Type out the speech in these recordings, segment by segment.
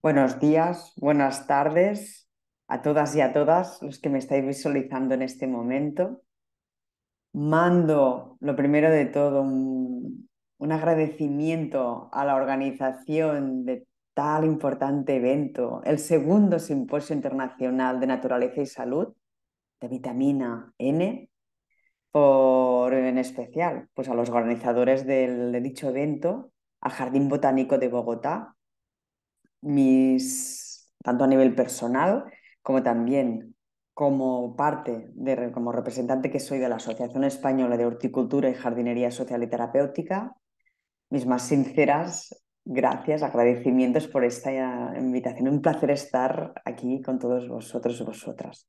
Buenos días, buenas tardes a todas y a todas los que me estáis visualizando en este momento. Mando, lo primero de todo, un, agradecimiento a la organización de tal importante evento, el segundo Simposio Internacional de Naturaleza y Salud de Vitamina N, por en especial pues a los organizadores del, de dicho evento, al Jardín Botánico de Bogotá, mis, tanto a nivel personal como también como parte, de, como representante que soy de la Asociación Española de Horticultura y Jardinería Social y Terapéutica, mis más sinceras gracias, agradecimientos por esta eh, invitación. Un placer estar aquí con todos vosotros y vosotras.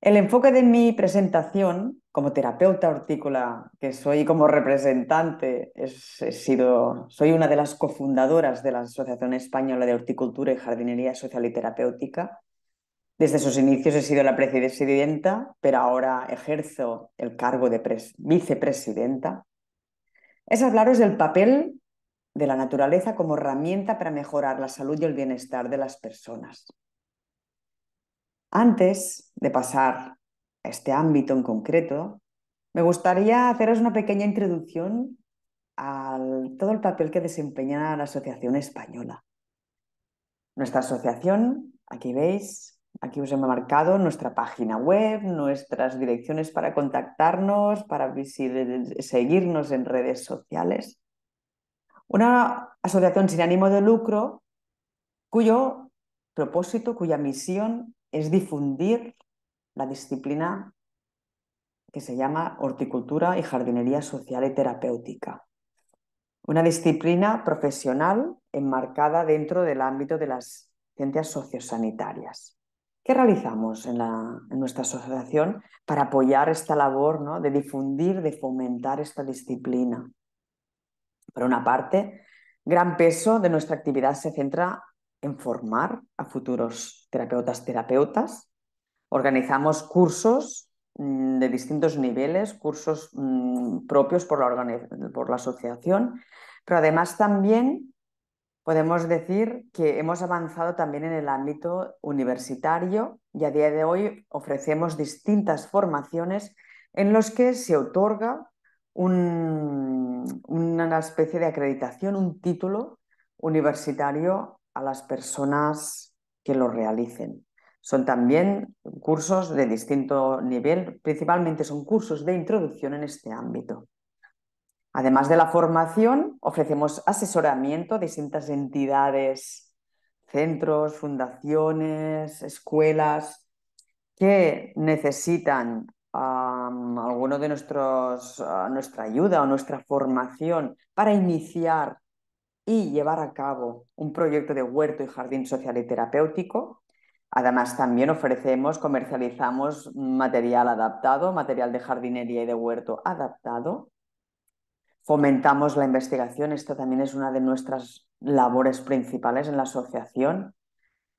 El enfoque de mi presentación como terapeuta hortícola que soy, como representante, he sido, soy una de las cofundadoras de la Asociación Española de Horticultura y Jardinería Social y Terapéutica. Desde sus inicios he sido la presidenta, pero ahora ejerzo el cargo de vicepresidenta. Es hablaros del papel de la naturaleza como herramienta para mejorar la salud y el bienestar de las personas. Antes de pasar este ámbito en concreto, me gustaría haceros una pequeña introducción a todo el papel que desempeña la Asociación Española. Nuestra asociación, aquí veis, aquí os hemos marcado nuestra página web, nuestras direcciones para contactarnos, para seguirnos en redes sociales. Una asociación sin ánimo de lucro cuyo propósito, cuya misión es difundir la disciplina que se llama horticultura y jardinería social y terapéutica. Una disciplina profesional enmarcada dentro del ámbito de las ciencias sociosanitarias. ¿Qué realizamos en, nuestra asociación para apoyar esta labor de difundir, de fomentar esta disciplina? Por una parte, gran peso de nuestra actividad se centra en formar a futuros terapeutas, terapeutas, Organizamos cursos mm, de distintos niveles, cursos mm, propios por la, por la asociación, pero además también podemos decir que hemos avanzado también en el ámbito universitario y a día de hoy ofrecemos distintas formaciones en las que se otorga una especie de acreditación, un título universitario a las personas que lo realicen. Son también cursos de distinto nivel, principalmente son cursos de introducción en este ámbito. Además de la formación, ofrecemos asesoramiento a distintas entidades, centros, fundaciones, escuelas que necesitan alguna alguno de nuestros, nuestra ayuda o nuestra formación para iniciar y llevar a cabo un proyecto de huerto y jardín social y terapéutico Además, también ofrecemos, comercializamos material adaptado, material de jardinería y de huerto adaptado. Fomentamos la investigación, esto también es una de nuestras labores principales en la asociación.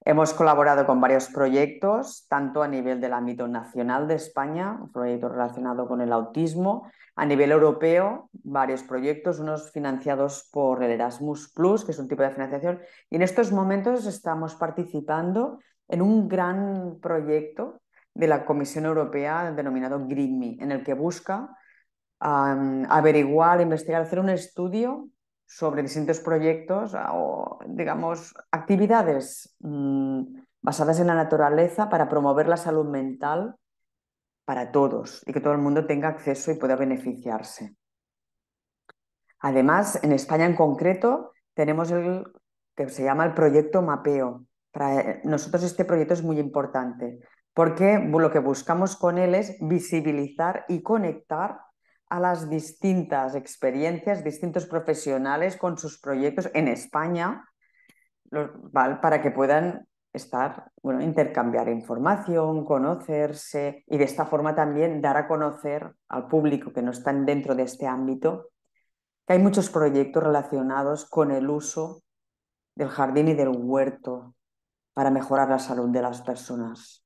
Hemos colaborado con varios proyectos, tanto a nivel del ámbito nacional de España, un proyecto relacionado con el autismo, a nivel europeo, varios proyectos, unos financiados por el Erasmus Plus, que es un tipo de financiación, y en estos momentos estamos participando en un gran proyecto de la Comisión Europea denominado Green en el que busca averiguar, investigar, hacer un estudio sobre distintos proyectos ah, o, digamos, actividades mm, basadas en la naturaleza para promover la salud mental para todos y que todo el mundo tenga acceso y pueda beneficiarse. Además, en España en concreto, tenemos el que se llama el proyecto Mapeo, para eh, nosotros este proyecto es muy importante porque lo que buscamos con él es visibilizar y conectar a las distintas experiencias, distintos profesionales con sus proyectos en España, para que puedan estar, bueno, intercambiar información, conocerse y de esta forma también dar a conocer al público que no están dentro de este ámbito que hay muchos proyectos relacionados con el uso del jardín y del huerto, para mejorar la salud de las personas.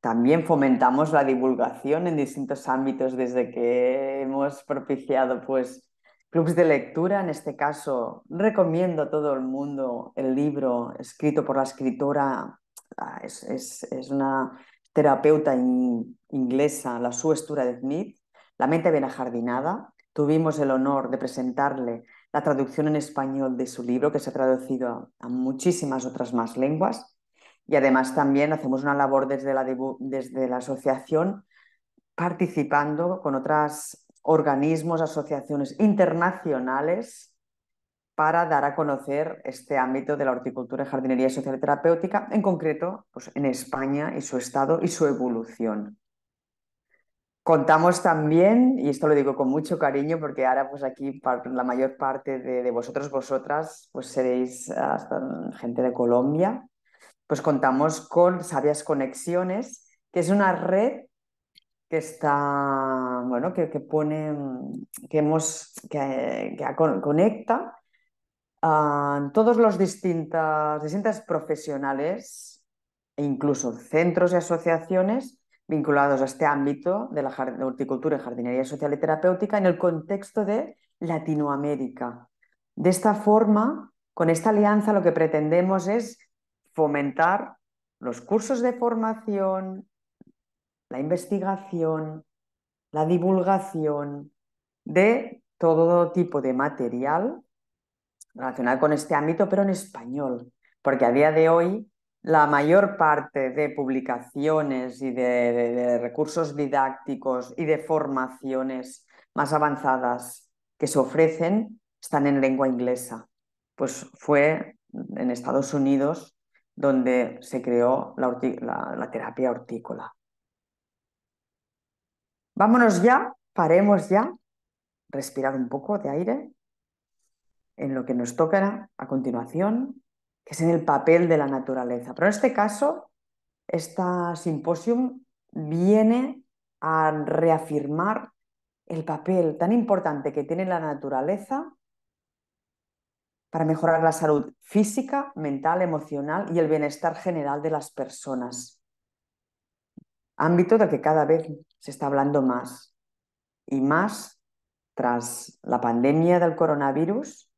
También fomentamos la divulgación en distintos ámbitos desde que hemos propiciado pues, clubes de lectura. En este caso, recomiendo a todo el mundo el libro escrito por la escritora, ah, es, una terapeuta inglesa, la suestura de Smith, La mente bien ajardinada. Tuvimos el honor de presentarle la traducción en español de su libro, que se ha traducido a, muchísimas otras más lenguas. Y además también hacemos una labor desde la, asociación participando con otros organismos, asociaciones internacionales para dar a conocer este ámbito de la horticultura, jardinería social y terapéutica, en concreto pues, en España y su estado y su evolución. Contamos también, y esto lo digo con mucho cariño, porque ahora pues aquí la mayor parte de, vosotros, vosotras, pues seréis ah, hasta gente de Colombia, pues contamos con Sabias Conexiones, que es una red que está, bueno, que, pone, que hemos, que, conecta a ah, todos los distintos distintas profesionales e incluso centros y asociaciones vinculados a este ámbito de la horticultura y jardinería social y terapéutica en el contexto de Latinoamérica. De esta forma, con esta alianza lo que pretendemos es fomentar los cursos de formación, la investigación, la divulgación de todo tipo de material relacionado con este ámbito, pero en español, porque a día de hoy la mayor parte de publicaciones y de, recursos didácticos y de formaciones más avanzadas que se ofrecen están en lengua inglesa. Pues fue en Estados Unidos donde se creó la, terapia hortícola. Vámonos ya, paremos ya, respirar un poco de aire en lo que nos tocará a continuación que es en el papel de la naturaleza. Pero en este caso, esta simposium viene a reafirmar el papel tan importante que tiene la naturaleza para mejorar la salud física, mental, emocional y el bienestar general de las personas. Ámbito del que cada vez se está hablando más y más tras la pandemia del coronavirus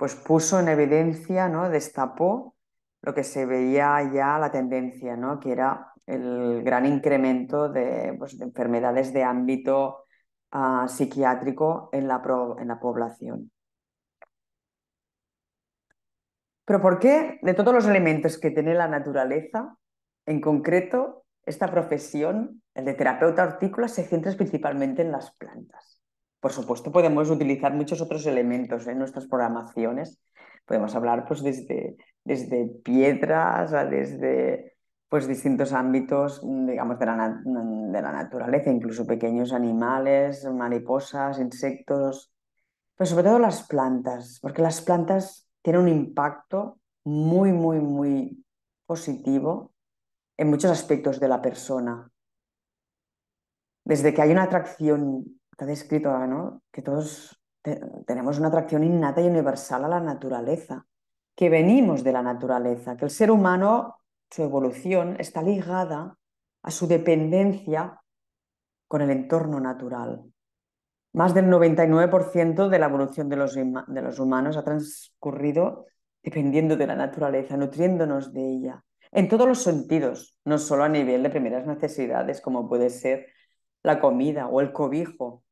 pues puso en evidencia, ¿no? destapó lo que se veía ya la tendencia, ¿no? que era el gran incremento de, pues, enfermedades de ámbito ah, psiquiátrico en la, población. Pero ¿por qué de todos los elementos que tiene la naturaleza, en concreto, esta profesión, el de terapeuta hortícola, se centra principalmente en las plantas? Por supuesto, podemos utilizar muchos otros elementos en nuestras programaciones. Podemos hablar pues, desde, desde piedras a desde pues, distintos ámbitos digamos, de, la, de la naturaleza, incluso pequeños animales, mariposas, insectos, pero sobre todo las plantas, porque las plantas tienen un impacto muy, muy, muy positivo en muchos aspectos de la persona. Desde que hay una atracción está descrito, Que todos tenemos una atracción innata y universal a la naturaleza, que venimos de la naturaleza, que el ser humano, su evolución está ligada a su dependencia con el entorno natural. Más del 99% de la evolución de los, de los humanos ha transcurrido dependiendo de la naturaleza, nutriéndonos de ella, en todos los sentidos, no solo a nivel de primeras necesidades, como puede ser la comida o el cobijo,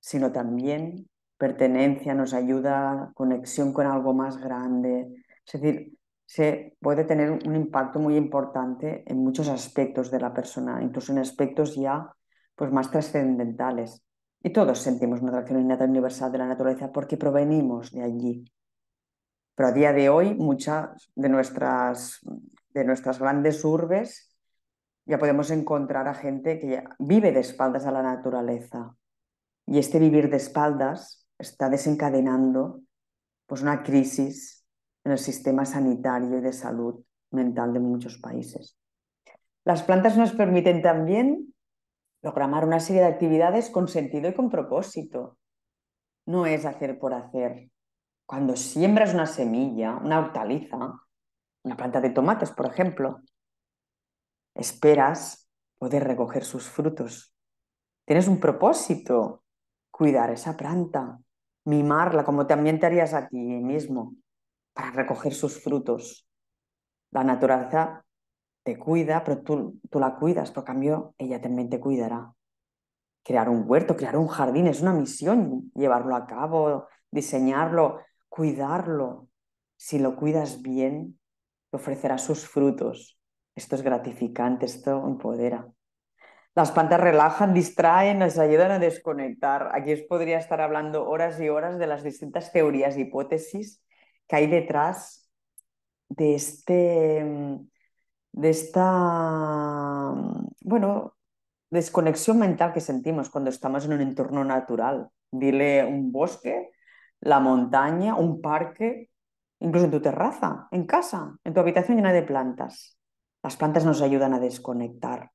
sino también pertenencia, nos ayuda, conexión con algo más grande. Es decir, se puede tener un impacto muy importante en muchos aspectos de la persona, incluso en aspectos ya pues, más trascendentales. Y todos sentimos una atracción universal de la naturaleza porque provenimos de allí. Pero a día de hoy muchas de nuestras, de nuestras grandes urbes ya podemos encontrar a gente que vive de espaldas a la naturaleza, y este vivir de espaldas está desencadenando pues, una crisis en el sistema sanitario y de salud mental de muchos países. Las plantas nos permiten también programar una serie de actividades con sentido y con propósito. No es hacer por hacer. Cuando siembras una semilla, una hortaliza, una planta de tomates, por ejemplo, esperas poder recoger sus frutos. Tienes un propósito, cuidar esa planta, mimarla, como también te harías a ti mismo, para recoger sus frutos. La naturaleza te cuida, pero tú, tú la cuidas, pero cambio ella también te cuidará. Crear un huerto, crear un jardín, es una misión, llevarlo a cabo, diseñarlo, cuidarlo. Si lo cuidas bien, te ofrecerá sus frutos. Esto es gratificante, esto empodera. Las plantas relajan, distraen, nos ayudan a desconectar. Aquí os podría estar hablando horas y horas de las distintas teorías e hipótesis que hay detrás de este, de esta, bueno, desconexión mental que sentimos cuando estamos en un entorno natural. Dile un bosque, la montaña, un parque, incluso en tu terraza, en casa, en tu habitación llena de plantas. Las plantas nos ayudan a desconectar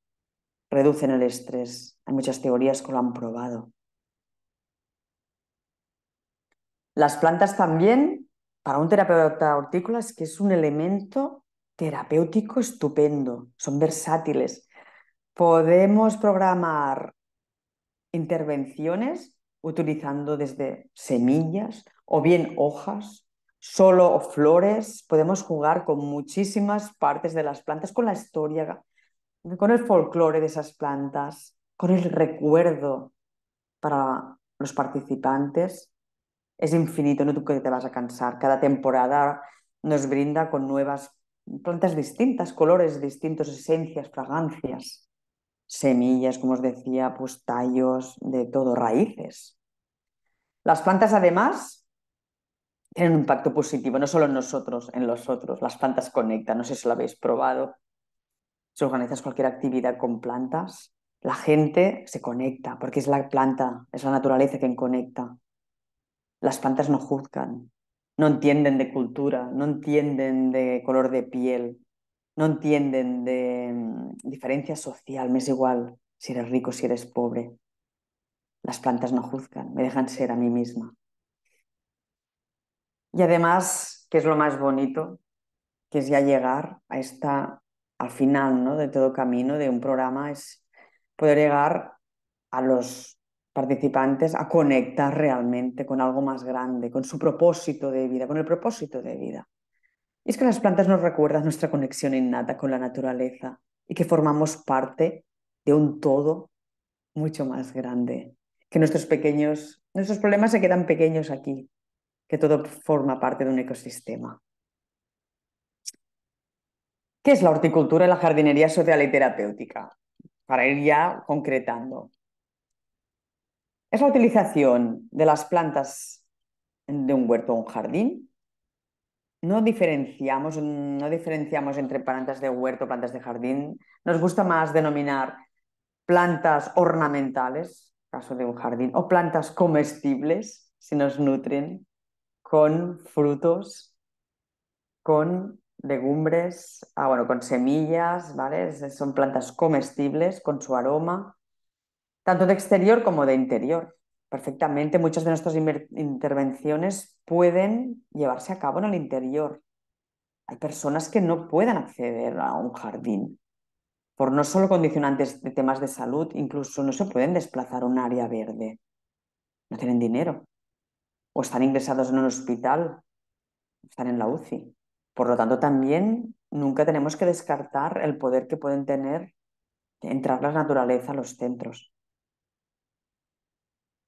reducen el estrés. Hay muchas teorías que lo han probado. Las plantas también, para un terapeuta hortícola, es que es un elemento terapéutico estupendo. Son versátiles. Podemos programar intervenciones utilizando desde semillas o bien hojas, solo flores. Podemos jugar con muchísimas partes de las plantas, con la historia con el folclore de esas plantas, con el recuerdo para los participantes, es infinito, no tú que te vas a cansar. Cada temporada nos brinda con nuevas plantas distintas, colores distintos, esencias, fragancias, semillas, como os decía, pues tallos, de todo, raíces. Las plantas además tienen un impacto positivo, no solo en nosotros, en los otros. Las plantas conectan, no sé si lo habéis probado, si organizas cualquier actividad con plantas, la gente se conecta, porque es la planta, es la naturaleza quien conecta. Las plantas no juzgan, no entienden de cultura, no entienden de color de piel, no entienden de mm, diferencia social, me es igual si eres rico, si eres pobre. Las plantas no juzgan, me dejan ser a mí misma. Y además, ¿qué es lo más bonito, que es ya llegar a esta al final ¿no? de todo camino de un programa es poder llegar a los participantes a conectar realmente con algo más grande, con su propósito de vida, con el propósito de vida. Y es que las plantas nos recuerdan nuestra conexión innata con la naturaleza y que formamos parte de un todo mucho más grande, que nuestros pequeños, nuestros problemas se quedan pequeños aquí, que todo forma parte de un ecosistema. ¿Qué es la horticultura y la jardinería social y terapéutica? Para ir ya concretando. Es la utilización de las plantas de un huerto o un jardín. No diferenciamos, no diferenciamos entre plantas de huerto, plantas de jardín. Nos gusta más denominar plantas ornamentales, caso de un jardín, o plantas comestibles, si nos nutren con frutos, con legumbres, ah, bueno, con semillas, ¿vale? son plantas comestibles con su aroma, tanto de exterior como de interior. Perfectamente, muchas de nuestras intervenciones pueden llevarse a cabo en el interior. Hay personas que no pueden acceder a un jardín por no solo condicionantes de temas de salud, incluso no se pueden desplazar a un área verde. No tienen dinero. O están ingresados en un hospital, están en la UCI. Por lo tanto, también nunca tenemos que descartar el poder que pueden tener entrar la naturaleza a los centros.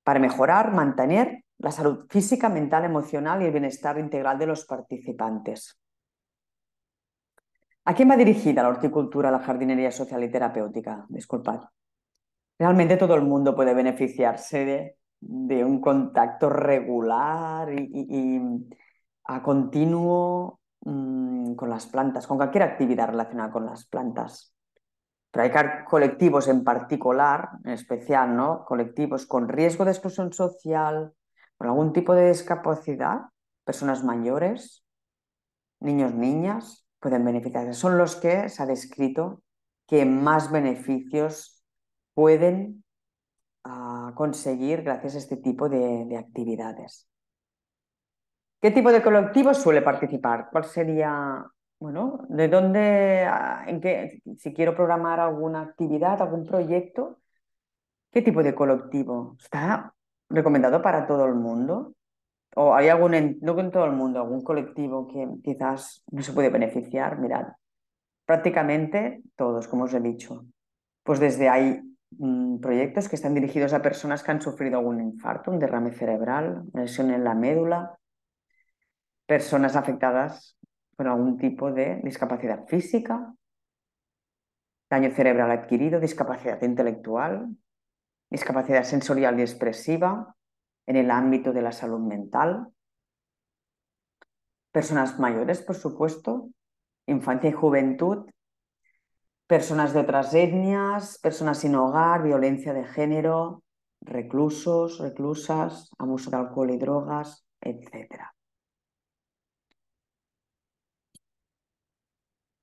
Para mejorar, mantener la salud física, mental, emocional y el bienestar integral de los participantes. ¿A quién va dirigida la horticultura, la jardinería social y terapéutica? Disculpad. Realmente todo el mundo puede beneficiarse de, un contacto regular y, y a continuo Mm, con las plantas, con cualquier actividad relacionada con las plantas. Pero hay colectivos en particular, en especial, ¿no? Colectivos con riesgo de exclusión social, con algún tipo de discapacidad, personas mayores, niños, niñas, pueden beneficiarse. Son los que se ha descrito que más beneficios pueden ah, conseguir gracias a este tipo de actividades. ¿Qué tipo de colectivo suele participar? ¿Cuál sería, bueno, de dónde, en qué, si quiero programar alguna actividad, algún proyecto, qué tipo de colectivo? ¿Está recomendado para todo el mundo? ¿O hay algún, no en todo el mundo, algún colectivo que quizás no se puede beneficiar? Mirad, prácticamente todos, como os he dicho. Pues desde hay mm, proyectos que están dirigidos a personas que han sufrido algún infarto, un derrame cerebral, lesión en la médula, personas afectadas por algún tipo de discapacidad física, daño cerebral adquirido, discapacidad intelectual, discapacidad sensorial y expresiva en el ámbito de la salud mental, personas mayores, por supuesto, infancia y juventud, personas de otras etnias, personas sin hogar, violencia de género, reclusos, reclusas, abuso de alcohol y drogas, etc.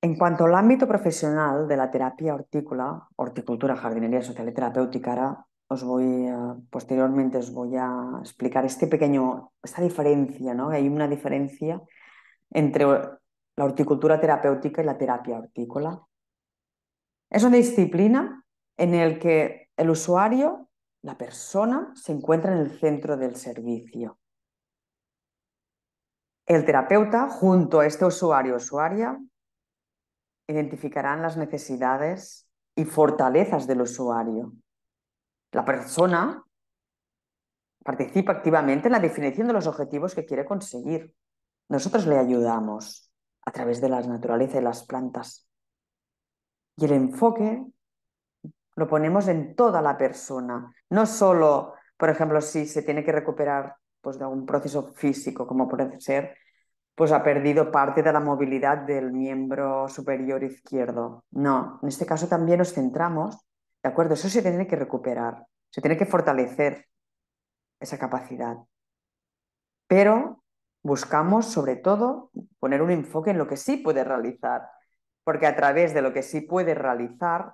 En cuanto al ámbito profesional de la terapia hortícola, horticultura, jardinería social y terapéutica, os voy posteriormente os voy a explicar este pequeño, esta diferencia, ¿no? Hay una diferencia entre la horticultura terapéutica y la terapia hortícola. Es una disciplina en la que el usuario, la persona, se encuentra en el centro del servicio. El terapeuta, junto a este usuario o usuaria, identificarán las necesidades y fortalezas del usuario. La persona participa activamente en la definición de los objetivos que quiere conseguir. Nosotros le ayudamos a través de la naturaleza y las plantas. Y el enfoque lo ponemos en toda la persona, no solo, por ejemplo, si se tiene que recuperar pues, de algún proceso físico, como puede ser pues ha perdido parte de la movilidad del miembro superior izquierdo. No, en este caso también nos centramos, ¿de acuerdo? Eso se tiene que recuperar, se tiene que fortalecer esa capacidad. Pero buscamos, sobre todo, poner un enfoque en lo que sí puede realizar, porque a través de lo que sí puede realizar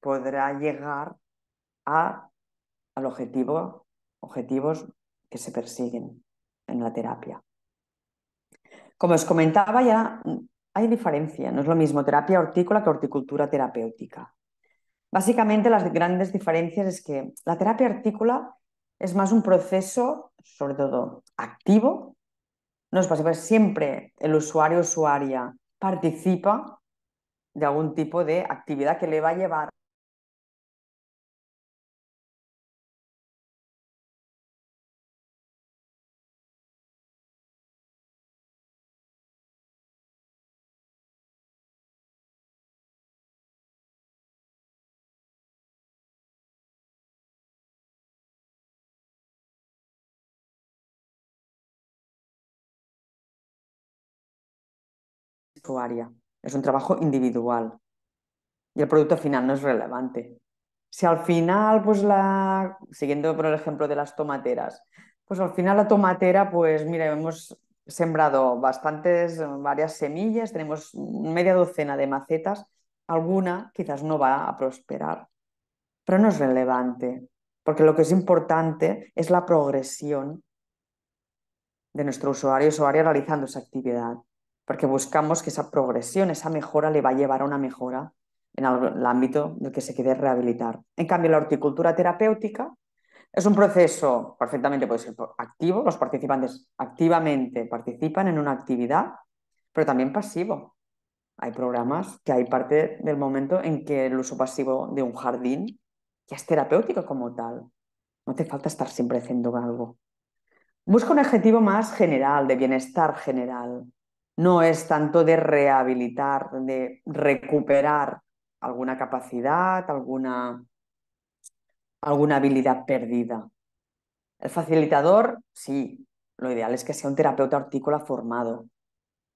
podrá llegar a, al objetivo, objetivos que se persiguen en la terapia. Como os comentaba, ya hay diferencia, no es lo mismo terapia hortícola que horticultura terapéutica. Básicamente las grandes diferencias es que la terapia hortícola es más un proceso, sobre todo, activo. No es posible, siempre el usuario usuaria participa de algún tipo de actividad que le va a llevar Es un trabajo individual. Y el producto final no es relevante. Si al final, pues la, siguiendo por el ejemplo de las tomateras, pues al final la tomatera, pues mira, hemos sembrado bastantes, varias semillas, tenemos media docena de macetas, alguna quizás no va a prosperar, pero no es relevante, porque lo que es importante es la progresión de nuestro usuario usuaria realizando esa actividad porque buscamos que esa progresión, esa mejora le va a llevar a una mejora en el ámbito del que se quede rehabilitar. En cambio, la horticultura terapéutica es un proceso perfectamente puede ser activo, los participantes activamente participan en una actividad, pero también pasivo. Hay programas que hay parte del momento en que el uso pasivo de un jardín ya es terapéutico como tal. No te falta estar siempre haciendo algo. Busca un objetivo más general, de bienestar general, no es tanto de rehabilitar, de recuperar alguna capacidad, alguna, alguna habilidad perdida. El facilitador, sí, lo ideal es que sea un terapeuta artícula formado,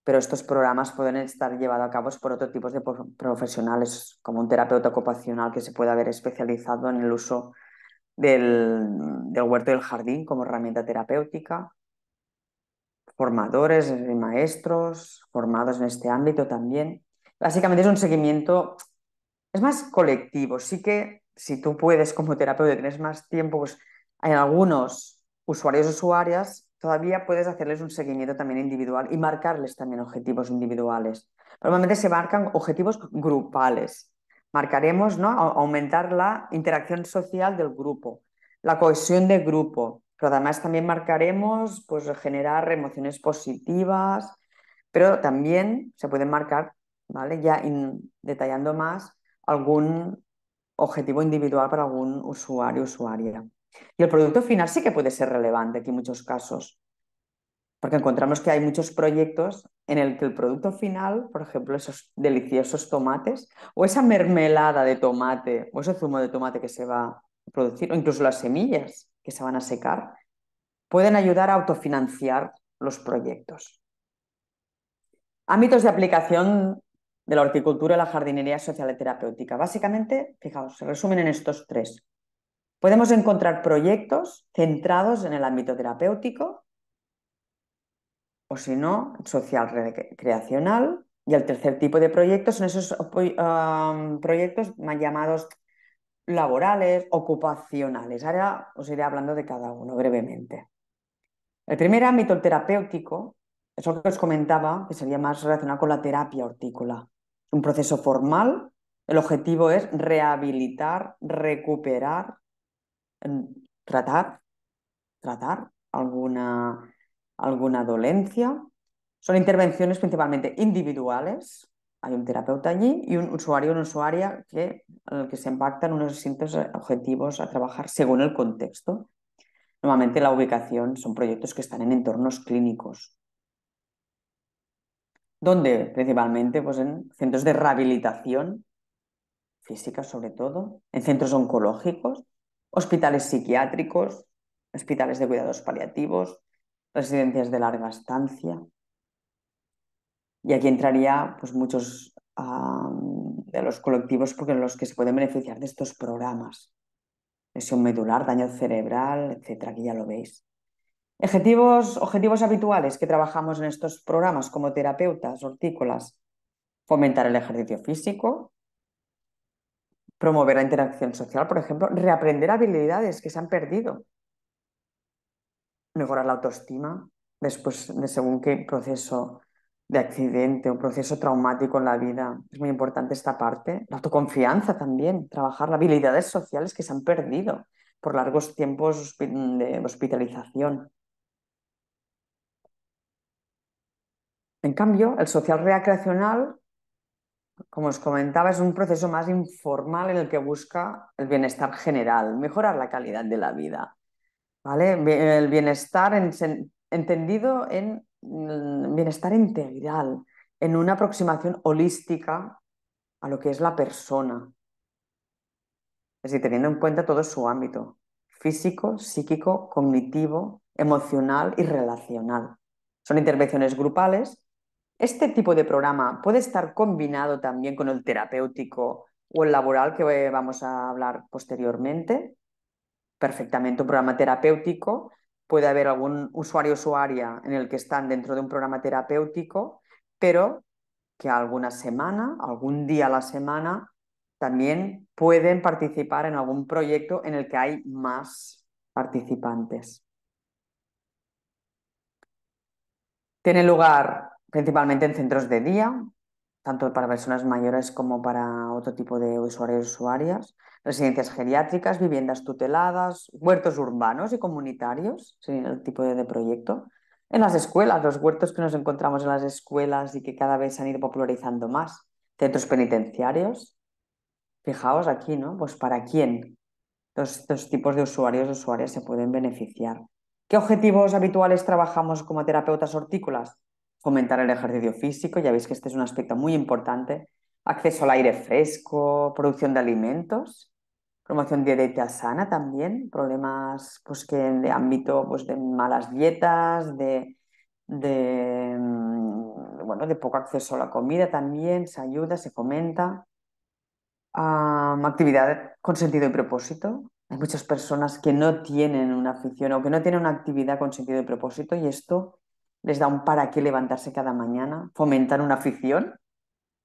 pero estos programas pueden estar llevados a cabo por otro tipos de profesionales, como un terapeuta ocupacional que se puede haber especializado en el uso del, del huerto y el jardín como herramienta terapéutica, formadores, y maestros formados en este ámbito también. Básicamente es un seguimiento, es más colectivo, sí que si tú puedes como terapeuta, tienes más tiempo, pues hay algunos usuarios usuarias todavía puedes hacerles un seguimiento también individual y marcarles también objetivos individuales. Normalmente se marcan objetivos grupales. Marcaremos ¿no? aumentar la interacción social del grupo, la cohesión de grupo, pero además también marcaremos, pues generar emociones positivas, pero también se pueden marcar, ¿vale? Ya detallando más algún objetivo individual para algún usuario, usuaria. Y el producto final sí que puede ser relevante aquí en muchos casos, porque encontramos que hay muchos proyectos en el que el producto final, por ejemplo, esos deliciosos tomates o esa mermelada de tomate o ese zumo de tomate que se va a producir, o incluso las semillas, que se van a secar, pueden ayudar a autofinanciar los proyectos. Ámbitos de aplicación de la horticultura y la jardinería social y terapéutica. Básicamente, fijaos, se resumen en estos tres. Podemos encontrar proyectos centrados en el ámbito terapéutico, o si no, social recreacional. Y el tercer tipo de proyectos son esos ah, proyectos más llamados laborales, ocupacionales. Ahora os iré hablando de cada uno brevemente. El primer ámbito, el terapéutico, lo que os comentaba, que sería más relacionado con la terapia hortícola. un proceso formal, el objetivo es rehabilitar, recuperar, tratar, tratar alguna, alguna dolencia. Son intervenciones principalmente individuales, hay un terapeuta allí y un usuario o una usuaria que, en eh, el que se impactan unos distintos eh, objetivos a trabajar según el contexto. Normalmente la ubicación son proyectos que están en entornos clínicos, donde principalmente pues en centros de rehabilitación física sobre todo, en centros oncológicos, hospitales psiquiátricos, hospitales de cuidados paliativos, residencias de larga estancia, y aquí entraría pues, muchos de los colectivos porque los que se pueden beneficiar de estos programas. Lesión medular, daño cerebral, etcétera, Aquí ya lo veis. Objetivos, objetivos habituales que trabajamos en estos programas como terapeutas, hortícolas, fomentar el ejercicio físico, promover la interacción social, por ejemplo, reaprender habilidades que se han perdido, mejorar la autoestima después de según qué proceso de accidente, un proceso traumático en la vida. Es muy importante esta parte. La autoconfianza también, trabajar las habilidades sociales que se han perdido por largos tiempos de hospitalización. En cambio, el social recreacional, como os comentaba, es un proceso más informal en el que busca el bienestar general, mejorar la calidad de la vida. ¿vale? El bienestar entendido en Mm, bienestar integral, en una aproximación holística a lo que es la persona. Es decir, teniendo en cuenta todo su ámbito, físico, psíquico, cognitivo, emocional y relacional. Son intervenciones grupales. Este tipo de programa puede estar combinado también con el terapéutico o el laboral que eh, vamos a hablar posteriormente. Perfectamente un programa terapéutico puede haber algún usuario usuaria en el que están dentro de un programa terapéutico, pero que alguna semana, algún día a la semana, también pueden participar en algún proyecto en el que hay más participantes. Tiene lugar principalmente en centros de día, tanto para personas mayores como para otro tipo de usuarios y usuarias, residencias geriátricas, viviendas tuteladas, huertos urbanos y comunitarios, sin el tipo de, proyecto. En las escuelas, los huertos que nos encontramos en las escuelas y que cada vez se han ido popularizando más. Centros penitenciarios. Fijaos aquí, ¿no? Pues para quién estos tipos de usuarios y usuarias se pueden beneficiar. ¿Qué objetivos habituales trabajamos como terapeutas hortícolas? fomentar el ejercicio físico, ya veis que este es un aspecto muy importante, acceso al aire fresco, producción de alimentos, promoción de dieta sana también, problemas pues, que de ámbito pues, de malas dietas, de, mm, bueno, de poco acceso a la comida también, se ayuda, se comenta. actividad con sentido y propósito. Hay muchas personas que no tienen una afición o que no tienen una actividad con sentido y propósito y esto les da un para qué levantarse cada mañana, fomentar una afición.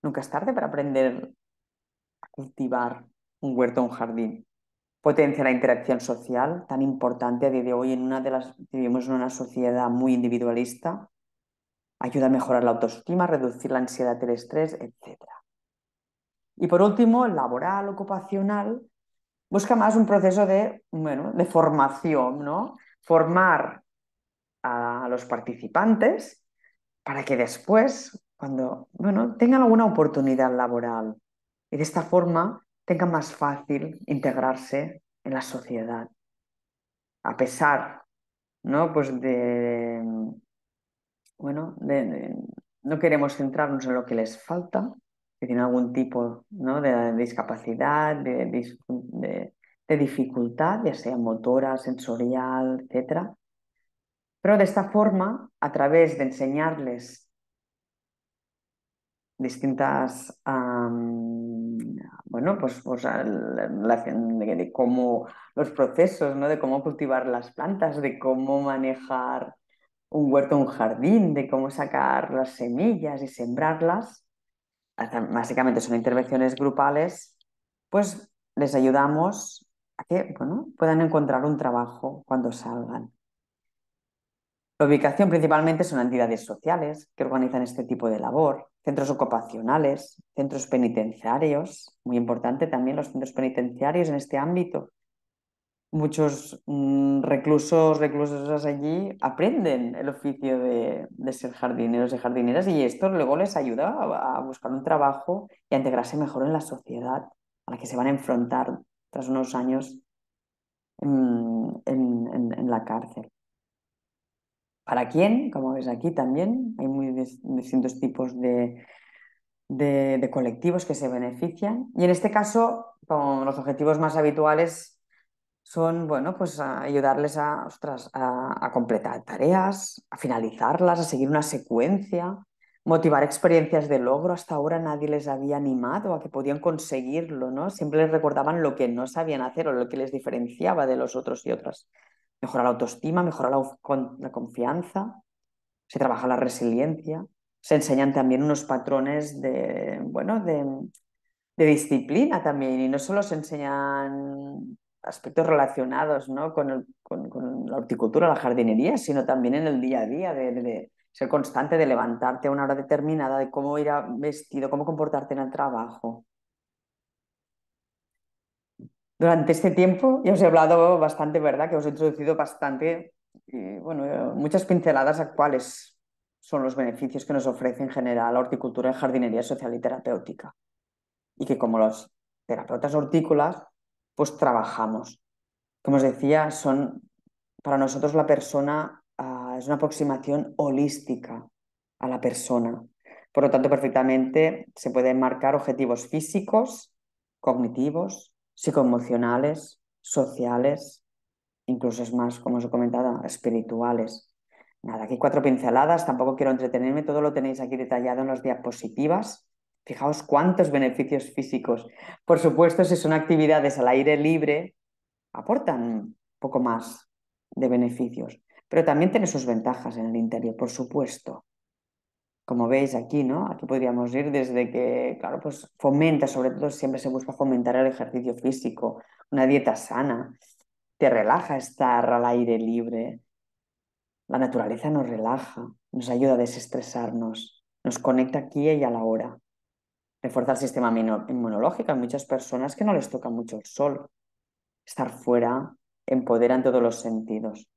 Nunca es tarde para aprender a cultivar un huerto o un jardín. Potencia la interacción social, tan importante a día de hoy en una de las vivimos en una sociedad muy individualista. Ayuda a mejorar la autoestima, reducir la ansiedad, el estrés, etc. Y por último, laboral, ocupacional, busca más un proceso de, de formación, ¿no? Formar a los participantes para que después, cuando, tengan alguna oportunidad laboral y de esta forma tengan más fácil integrarse en la sociedad. A pesar, ¿no? Pues de, bueno, no queremos centrarnos en lo que les falta, que tienen algún tipo de discapacidad, de, de, dificultad, ya sea motora, sensorial, etc. Pero de esta forma, a través de enseñarles distintas, bueno, pues, pues de cómo los procesos, ¿no? de cómo cultivar las plantas, de cómo manejar un huerto, un jardín, de cómo sacar las semillas y sembrarlas. Básicamente son intervenciones grupales, pues les ayudamos a que bueno, puedan encontrar un trabajo cuando salgan. La ubicación principalmente son entidades sociales que organizan este tipo de labor, centros ocupacionales, centros penitenciarios, muy importante también los centros penitenciarios en este ámbito. Muchos mm, reclusos, allí aprenden el oficio de, ser jardineros y jardineras y esto luego les ayuda a, buscar un trabajo y a integrarse mejor en la sociedad a la que se van a enfrentar tras unos años mm, en la cárcel para quién, como ves aquí también, hay muy distintos tipos de, colectivos que se benefician. Y en este caso, los objetivos más habituales son, bueno, pues ayudarles a, completar tareas, a finalizarlas, a seguir una secuencia, motivar experiencias de logro. Hasta ahora nadie les había animado a que podían conseguirlo, ¿no? Siempre les recordaban lo que no sabían hacer o lo que les diferenciaba de los otros y otras. Mejorar la autoestima, mejorar la, confianza, se trabaja la resiliencia, se enseñan también unos patrones de, bueno, de, disciplina también, y no solo se enseñan aspectos relacionados ¿no? con, la horticultura, la jardinería, sino también en el día a día de, de ser constante de levantarte a una hora determinada, de cómo ir a vestido, cómo comportarte en el trabajo. Durante este tiempo ya os he hablado bastante, ¿verdad? Que os he introducido bastante, bueno, muchas pinceladas a cuáles son los beneficios que nos ofrece en general la horticultura y jardinería social y terapéutica. Y que como los terapeutas hortícolas, pues trabajamos. Como os decía, son para nosotros la persona es una aproximación holística a la persona. Por lo tanto, perfectamente se pueden marcar objetivos físicos, cognitivos, psicoemocionales, sociales, incluso es más, como os he comentado, espirituales. Nada, aquí cuatro pinceladas, tampoco quiero entretenerme, todo lo tenéis aquí detallado en las diapositivas. Fijaos cuántos beneficios físicos. Por supuesto, si son actividades al aire libre, aportan poco más de beneficios. Pero también tiene sus ventajas en el interior, por supuesto. Como veis aquí, ¿no? Aquí podríamos ir desde que, claro, pues fomenta, sobre todo siempre se busca fomentar el ejercicio físico, una dieta sana, te relaja estar al aire libre. La naturaleza nos relaja, nos ayuda a desestresarnos, nos conecta aquí y a la hora. Reforza el sistema inmunológico. Hay muchas personas que no les toca mucho el sol. Estar fuera empodera en todos los sentidos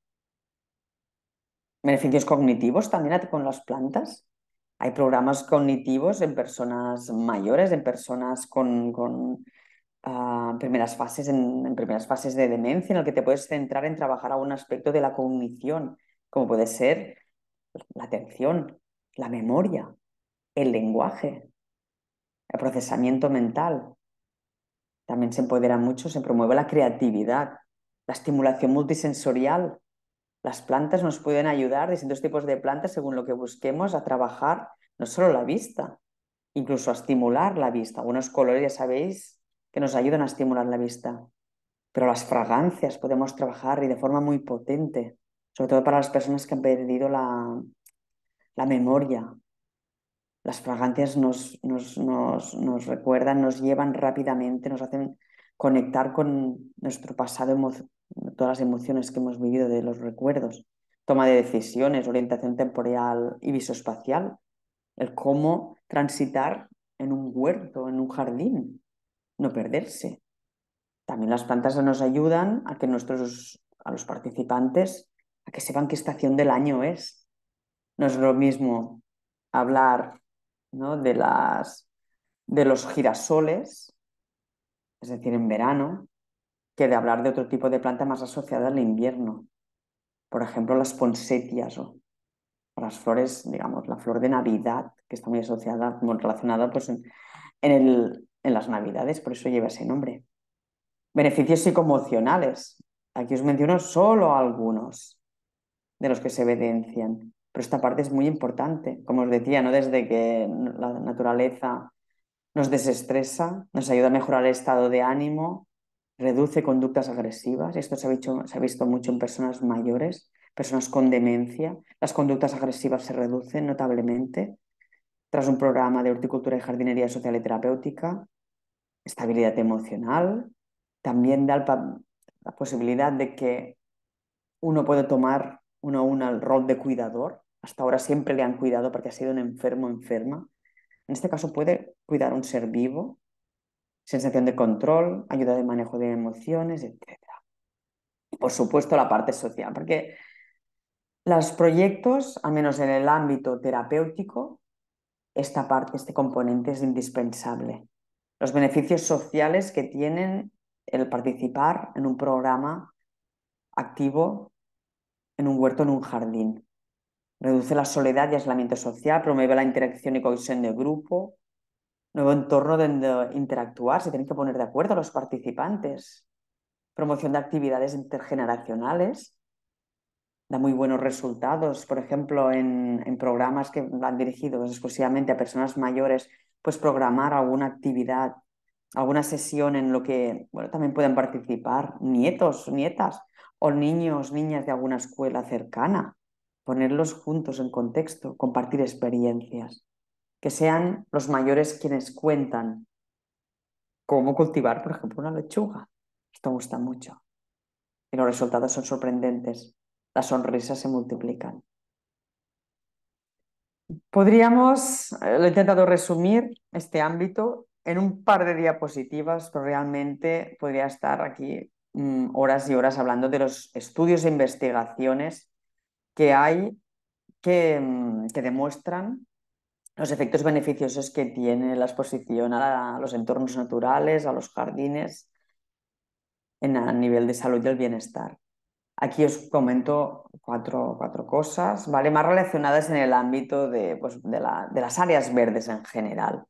beneficios cognitivos también con las plantas. Hay programas cognitivos en personas mayores, en personas con, ah, primeras fases, en, primeras fases de demencia, en el que te puedes centrar en trabajar algún aspecto de la cognición, como puede ser la atención, la memoria, el lenguaje, el procesamiento mental. También se empodera mucho, se promueve la creatividad, la estimulación multisensorial, las plantas nos pueden ayudar, distintos tipos de plantas, según lo que busquemos, a trabajar no solo la vista, incluso a estimular la vista. Algunos colores, ya sabéis, que nos ayudan a estimular la vista. Pero las fragancias podemos trabajar y de forma muy potente, sobre todo para las personas que han perdido la, memoria. Las fragancias nos, nos, nos recuerdan, nos llevan rápidamente, nos hacen conectar con nuestro pasado, todas las emociones que hemos vivido de los recuerdos, toma de decisiones, orientación temporal y visoespacial, el cómo transitar en un huerto, en un jardín, no perderse. También las plantas nos ayudan a que nuestros, a los participantes, a que sepan qué estación del año es. No es lo mismo hablar ¿no? de, las, de los girasoles es decir, en verano, que de hablar de otro tipo de planta más asociada al invierno. Por ejemplo, las ponsetias o las flores, digamos, la flor de Navidad, que está muy asociada, muy relacionada pues, en, las Navidades, por eso lleva ese nombre. Beneficios psicomocionales. Aquí os menciono solo algunos de los que se evidencian. Pero esta parte es muy importante. Como os decía, ¿no? desde que la naturaleza nos desestresa, nos ayuda a mejorar el estado de ánimo, reduce conductas agresivas. Esto se ha, visto, mucho en personas mayores, personas con demencia. Las conductas agresivas se reducen notablemente tras un programa de horticultura y jardinería social y terapéutica. Estabilidad emocional. También da la posibilidad de que uno puede tomar uno a uno el rol de cuidador. Hasta ahora siempre le han cuidado porque ha sido un enfermo enferma en este caso puede cuidar un ser vivo, sensación de control, ayuda de manejo de emociones, etc. Y por supuesto la parte social, porque los proyectos, al menos en el ámbito terapéutico, esta parte, este componente es indispensable. Los beneficios sociales que tienen el participar en un programa activo en un huerto, en un jardín. Reduce la soledad y aislamiento social, promueve la interacción y cohesión de grupo. Nuevo entorno donde interactuar, se tienen que poner de acuerdo los participantes. Promoción de actividades intergeneracionales. Da muy buenos resultados. Por ejemplo, en, programas que van dirigidos exclusivamente a personas mayores, pues programar alguna actividad, alguna sesión en lo que bueno, también pueden participar nietos, nietas o niños, niñas de alguna escuela cercana ponerlos juntos en contexto, compartir experiencias, que sean los mayores quienes cuentan cómo cultivar, por ejemplo, una lechuga. Esto gusta mucho. Y los resultados son sorprendentes. Las sonrisas se multiplican. Podríamos, eh, lo he intentado resumir, este ámbito en un par de diapositivas, pero realmente podría estar aquí mm, horas y horas hablando de los estudios e investigaciones que hay mm, que, demuestran los efectos beneficiosos que tiene la exposición a, los entornos naturales, a los jardines, en, a nivel de salud y el bienestar. Aquí os comento cuatro, cuatro cosas, ¿vale? Más relacionadas en el ámbito de, pues, de, las áreas verdes en general.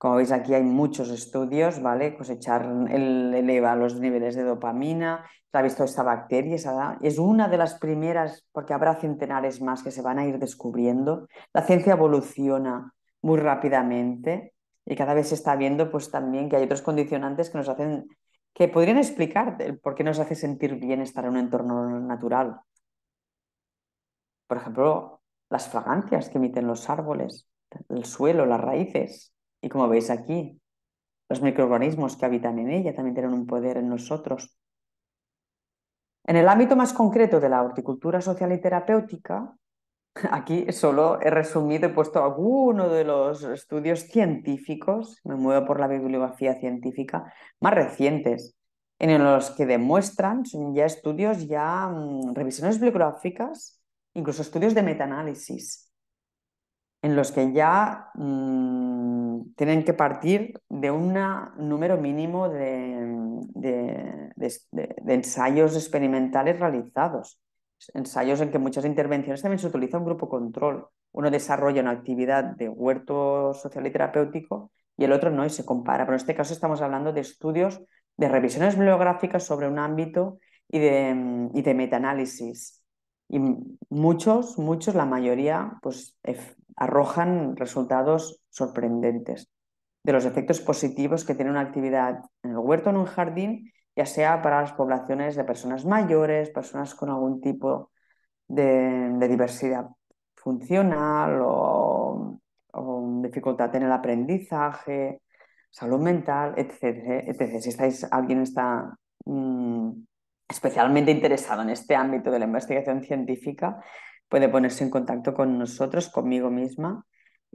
Como veis aquí hay muchos estudios, ¿vale? Cosechar el, eleva los niveles de dopamina, se ha visto esta bacteria, esa, es una de las primeras, porque habrá centenares más que se van a ir descubriendo. La ciencia evoluciona muy rápidamente y cada vez se está viendo pues también que hay otros condicionantes que nos hacen, que podrían explicar por qué nos hace sentir bien estar en un entorno natural. Por ejemplo, las fragancias que emiten los árboles, el suelo, las raíces, y como veis aquí, los microorganismos que habitan en ella también tienen un poder en nosotros. En el ámbito más concreto de la horticultura social y terapéutica, aquí solo he resumido y puesto algunos de los estudios científicos, me muevo por la bibliografía científica, más recientes, en los que demuestran, ya estudios, ya mm, revisiones bibliográficas, incluso estudios de metaanálisis, en los que ya mm, tienen que partir de un número mínimo de, ensayos experimentales realizados, ensayos en que muchas intervenciones también se utiliza un grupo control. Uno desarrolla una actividad de huerto social y terapéutico y el otro no y se compara. Pero en este caso estamos hablando de estudios, de revisiones bibliográficas sobre un ámbito y de, y de metaanálisis. Y muchos, muchos, la mayoría, pues arrojan resultados sorprendentes de los efectos positivos que tiene una actividad en el huerto, en un jardín, ya sea para las poblaciones de personas mayores, personas con algún tipo de, diversidad funcional o, dificultad en el aprendizaje, salud mental, etc. etc. Si estáis, alguien está mm, especialmente interesado en este ámbito de la investigación científica puede ponerse en contacto con nosotros, conmigo misma,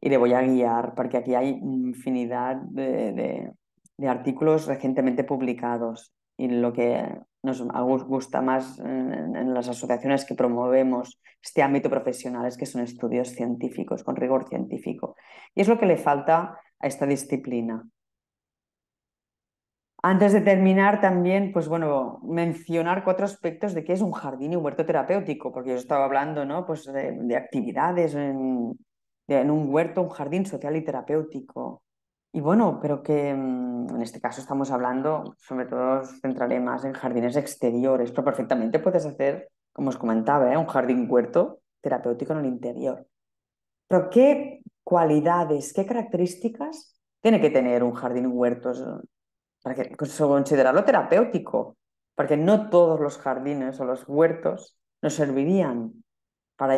y le voy a guiar, porque aquí hay infinidad de, artículos recientemente publicados. Y lo que nos gusta más en, las asociaciones que promovemos este ámbito profesional es que son estudios científicos, con rigor científico. Y es lo que le falta a esta disciplina. Antes de terminar, también, pues bueno, mencionar cuatro aspectos de qué es un jardín y un huerto terapéutico, porque yo estaba hablando, ¿no? Pues de, actividades en, un huerto, un jardín social y terapéutico. Y bueno, pero que mm, en este caso estamos hablando, sobre todo centraré más en jardines exteriores, pero perfectamente puedes hacer, como os comentaba, ¿eh? un jardín huerto terapéutico en el interior. Pero ¿qué cualidades, qué características tiene que tener un jardín huerto para que, considerarlo terapéutico, porque no todos los jardines o los huertos nos servirían para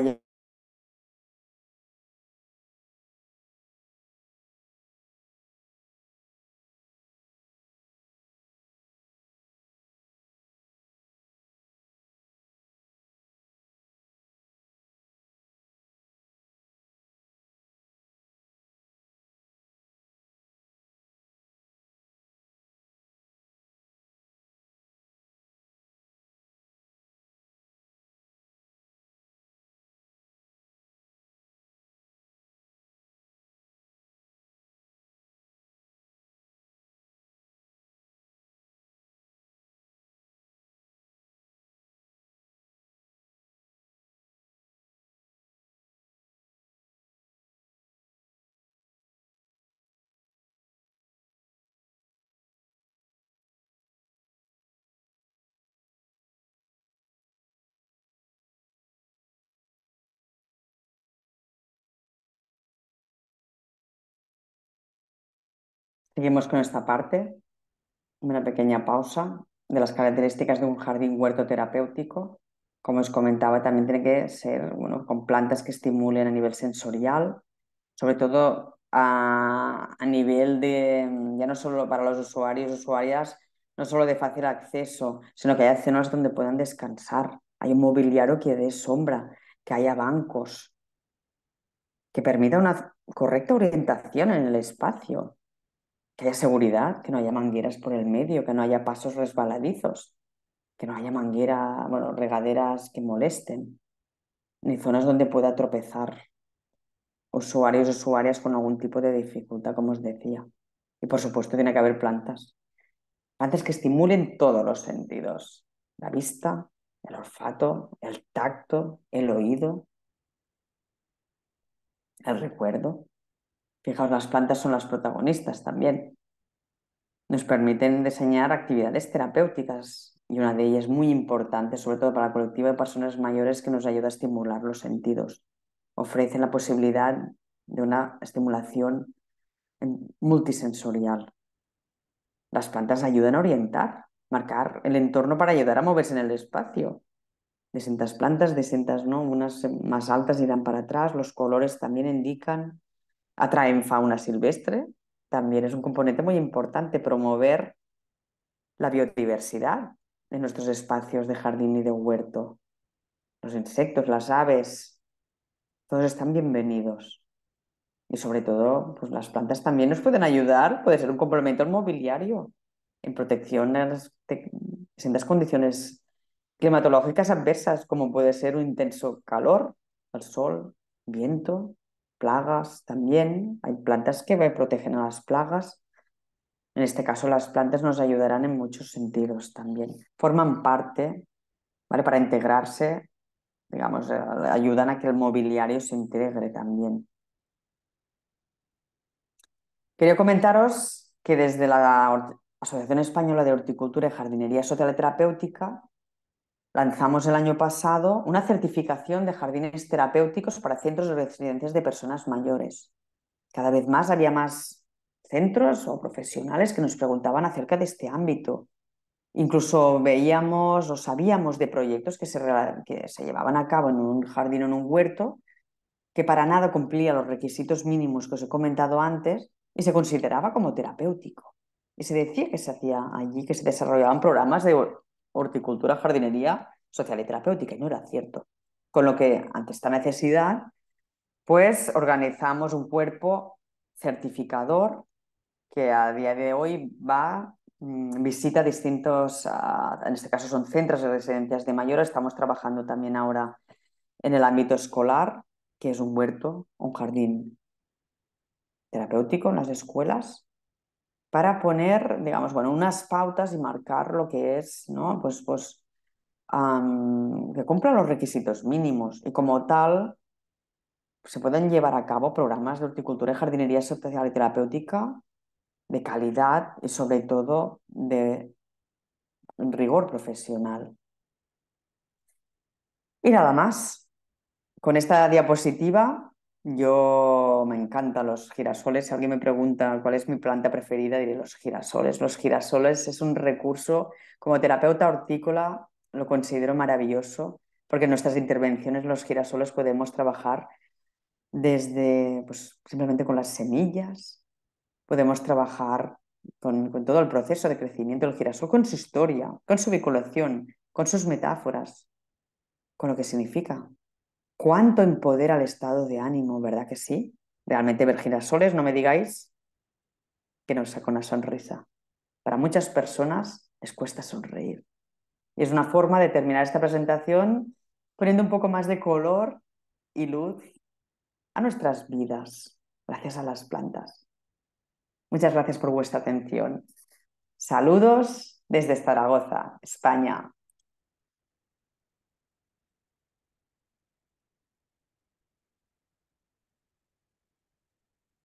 Seguimos con esta parte, una pequeña pausa de las características de un jardín huerto terapéutico. Como os comentaba, también tiene que ser con plantas que estimulen a nivel sensorial, sobre todo a, nivel de, ya no solo para los usuarios, usuarias, no solo de fácil acceso, sino que haya zonas donde puedan descansar, hay un mobiliario que dé sombra, que haya bancos, que permita una correcta orientación en el espacio, que haya seguridad, que no haya mangueras por el medio, que no haya pasos resbaladizos, que no haya manguera, bueno, regaderas que molesten, ni zonas donde pueda tropezar usuarios usuarias con algún tipo de dificultad, como os decía. Y por supuesto tiene que haber plantas. Plantas que estimulen todos los sentidos. La vista, el olfato, el tacto, el oído, el recuerdo. Fijaos, las plantas son las protagonistas también. Nos permiten diseñar actividades terapéuticas y una de ellas muy importante, sobre todo para la colectiva de personas mayores, que nos ayuda a estimular los sentidos. Ofrecen la posibilidad de una estimulación em, multisensorial. Las plantas ayudan a orientar, marcar el entorno para ayudar a moverse en el espacio. Distintas plantas, distintas, ¿no? Unas em, más altas irán para atrás, los colores también indican atraen fauna silvestre, también es un componente muy importante promover la biodiversidad en nuestros espacios de jardín y de huerto. Los insectos, las aves, todos están bienvenidos. Y sobre todo, pues las plantas también nos pueden ayudar, puede ser un complemento al mobiliario, en protección en las condiciones climatológicas adversas, como puede ser un intenso calor, el sol, viento, plagas también. Hay plantas que protegen a las plagas. En este caso, las plantas nos ayudarán en muchos sentidos también. Forman parte, ¿vale? Para integrarse, digamos, eh, ayudan a que el mobiliario se integre también. Quería comentaros que desde la Asociación Española de Horticultura y Jardinería Socioterapéutica Lanzamos el año pasado una certificación de jardines terapéuticos para centros de residencias de personas mayores. Cada vez más había más centros o profesionales que nos preguntaban acerca de este ámbito. Incluso veíamos o sabíamos de proyectos que se, que se llevaban a cabo en un jardín o en un huerto que para nada cumplía los requisitos mínimos que os he comentado antes y se consideraba como terapéutico. Y se decía que se hacía allí, que se desarrollaban programas de horticultura, jardinería, social y terapéutica, y no era cierto. Con lo que, ante esta necesidad, pues organizamos un cuerpo certificador que a día de hoy va, mm, visita distintos, ah, en este caso son centros de residencias de mayores, estamos trabajando también ahora en el ámbito escolar, que es un huerto, un jardín terapéutico en las escuelas, para poner, digamos, bueno, unas pautas y marcar lo que es, ¿no? Pues, pues, que cumplan los requisitos mínimos y como tal se pueden llevar a cabo programas de horticultura y jardinería social y terapéutica de calidad y sobre todo de rigor profesional. Y nada más. Con esta diapositiva yo me encantan los girasoles. Si alguien me pregunta cuál es mi planta preferida, diré los girasoles. Los girasoles es un recurso, como terapeuta hortícola, lo considero maravilloso, porque en nuestras intervenciones los girasoles podemos trabajar desde pues, simplemente con las semillas, podemos trabajar con, con, todo el proceso de crecimiento del girasol, con su historia, con su vinculación, con sus metáforas, con lo que significa cuánto empodera el estado de ánimo, ¿verdad que sí? Realmente ver girasoles, no me digáis que nos saca una sonrisa. Para muchas personas les cuesta sonreír. Y es una forma de terminar esta presentación poniendo un poco más de color y luz a nuestras vidas, gracias a las plantas. Muchas gracias por vuestra atención. Saludos desde Zaragoza, España.